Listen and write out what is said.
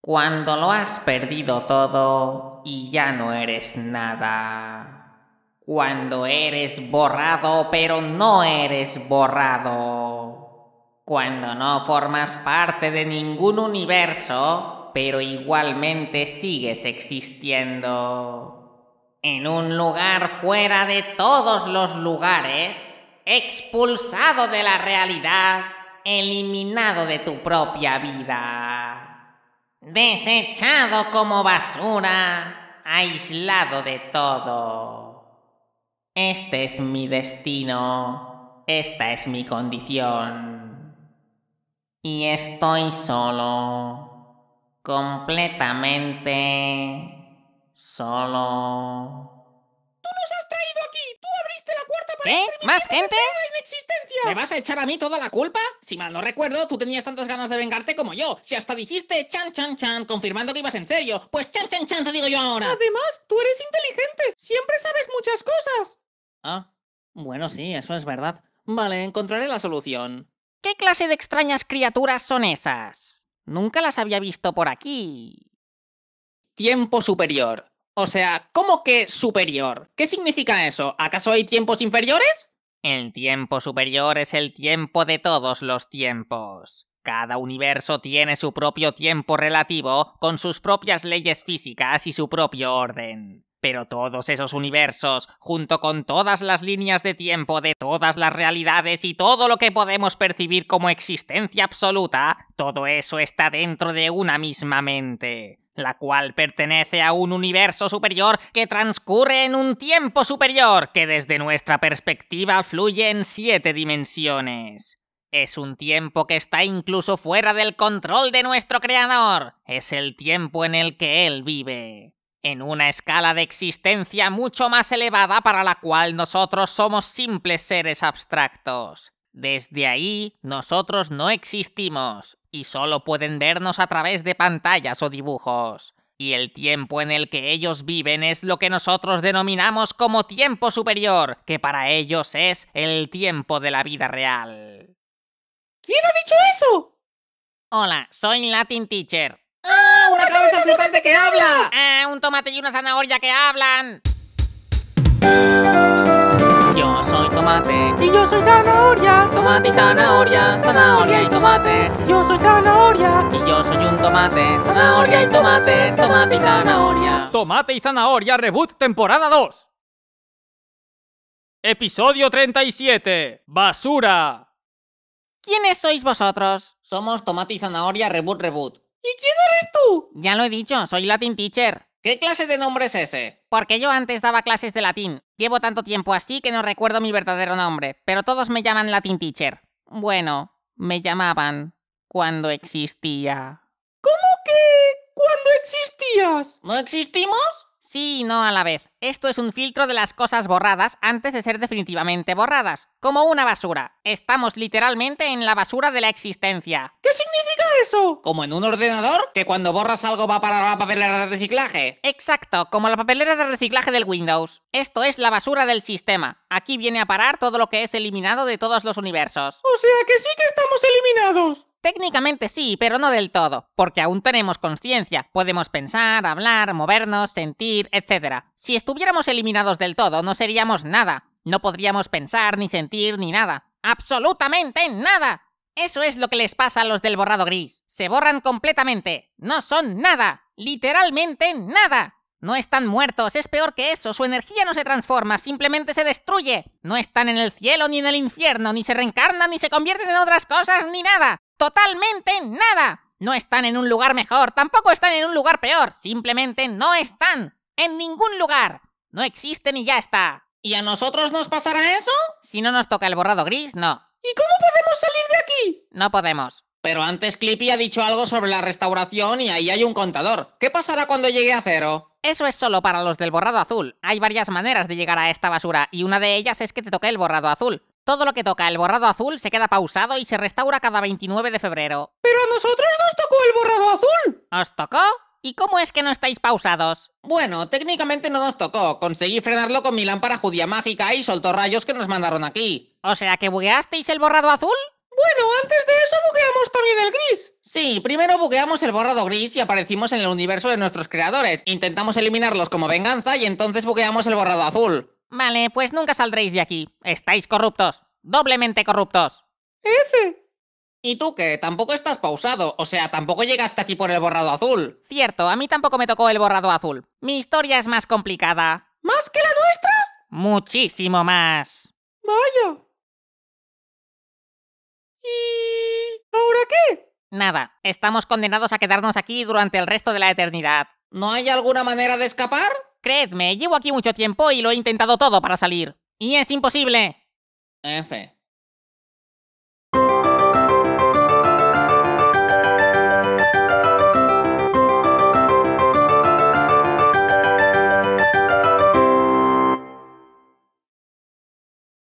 Cuando lo has perdido todo y ya no eres nada. Cuando eres borrado pero no eres borrado. Cuando no formas parte de ningún universo, pero igualmente sigues existiendo. En un lugar fuera de todos los lugares, expulsado de la realidad, eliminado de tu propia vida. Desechado como basura, aislado de todo. Este es mi destino, esta es mi condición. Y estoy solo, completamente solo. ¿Qué? ¿Más gente? ¿Me vas a echar a mí toda la culpa? Si mal no recuerdo, tú tenías tantas ganas de vengarte como yo. Si hasta dijiste chan chan chan confirmando que ibas en serio, pues chan chan chan te digo yo ahora. Además, tú eres inteligente. Siempre sabes muchas cosas. Ah, bueno, sí, eso es verdad. Vale, encontraré la solución. ¿Qué clase de extrañas criaturas son esas? Nunca las había visto por aquí. Tiempo superior. O sea, ¿cómo que superior? ¿Qué significa eso? ¿Acaso hay tiempos inferiores? El tiempo superior es el tiempo de todos los tiempos. Cada universo tiene su propio tiempo relativo, con sus propias leyes físicas y su propio orden. Pero todos esos universos, junto con todas las líneas de tiempo de todas las realidades y todo lo que podemos percibir como existencia absoluta, todo eso está dentro de una misma mente la cual pertenece a un universo superior que transcurre en un tiempo superior que desde nuestra perspectiva fluye en siete dimensiones. Es un tiempo que está incluso fuera del control de nuestro creador. Es el tiempo en el que él vive. En una escala de existencia mucho más elevada para la cual nosotros somos simples seres abstractos. Desde ahí, nosotros no existimos, y solo pueden vernos a través de pantallas o dibujos. Y el tiempo en el que ellos viven es lo que nosotros denominamos como tiempo superior, que para ellos es el tiempo de la vida real. ¿Quién ha dicho eso? Hola, soy Latin Teacher. ¡Ah! ¡Una cabeza flotante que habla! ¡Ah! Un tomate y una zanahoria que hablan. Yo soy tomate. Y yo soy zanahoria. Tomate y zanahoria. Zanahoria y tomate. Yo soy zanahoria. Y yo soy un tomate. Zanahoria y tomate. Tomate y zanahoria. Tomate y zanahoria reboot temporada 2. Episodio 37. Basura. ¿Quiénes sois vosotros? Somos Tomate y Zanahoria Reboot Reboot. ¿Y quién eres tú? Ya lo he dicho, soy Latin Teacher. ¿Qué clase de nombre es ese? Porque yo antes daba clases de latín. Llevo tanto tiempo así que no recuerdo mi verdadero nombre, pero todos me llaman Latin Teacher. Bueno, me llamaban cuando existía. ¿Cómo que cuando existías? ¿No existimos? Sí y no a la vez. Esto es un filtro de las cosas borradas antes de ser definitivamente borradas. Como una basura. Estamos literalmente en la basura de la existencia. ¿Qué significa eso? Como en un ordenador, que cuando borras algo va a para la papelera de reciclaje. Exacto, como la papelera de reciclaje del Windows. Esto es la basura del sistema. Aquí viene a parar todo lo que es eliminado de todos los universos. O sea que sí que estamos eliminados. Técnicamente sí, pero no del todo, porque aún tenemos conciencia, podemos pensar, hablar, movernos, sentir, etc. Si estuviéramos eliminados del todo, no seríamos nada, no podríamos pensar, ni sentir, ni nada. ¡Absolutamente nada! Eso es lo que les pasa a los del borrado gris. Se borran completamente. No son nada. Literalmente nada. No están muertos, es peor que eso, su energía no se transforma, simplemente se destruye. No están en el cielo ni en el infierno, ni se reencarnan, ni se convierten en otras cosas, ni nada. Totalmente nada. No están en un lugar mejor, tampoco están en un lugar peor, simplemente no están en ningún lugar. No existen y ya está. ¿Y a nosotros nos pasará eso? Si no nos toca el borrado gris, no. ¿Y cómo podemos salir de aquí? No podemos. Pero antes Clippy ha dicho algo sobre la restauración y ahí hay un contador. ¿Qué pasará cuando llegue a cero? Eso es solo para los del borrado azul. Hay varias maneras de llegar a esta basura y una de ellas es que te toque el borrado azul. Todo lo que toca el borrado azul se queda pausado y se restaura cada 29 de febrero. Pero a nosotros nos tocó el borrado azul. ¿Os tocó? ¿Y cómo es que no estáis pausados? Bueno, técnicamente no nos tocó. Conseguí frenarlo con mi lámpara judía mágica y soltó rayos que nos mandaron aquí. O sea que bugueasteis el borrado azul. Bueno, antes de eso bugueamos también el gris. Sí, primero bugueamos el borrado gris y aparecimos en el universo de nuestros creadores. Intentamos eliminarlos como venganza y entonces bugueamos el borrado azul. Vale, pues nunca saldréis de aquí. Estáis corruptos. Doblemente corruptos. F. ¿Y tú qué? Tampoco estás pausado, o sea, tampoco llegaste aquí por el borrado azul. Cierto, a mí tampoco me tocó el borrado azul. Mi historia es más complicada. ¿Más que la nuestra? Muchísimo más. Vaya. ¿Y ahora qué? Nada, estamos condenados a quedarnos aquí durante el resto de la eternidad. ¿No hay alguna manera de escapar? Creedme, llevo aquí mucho tiempo y lo he intentado todo para salir. Y es imposible. F.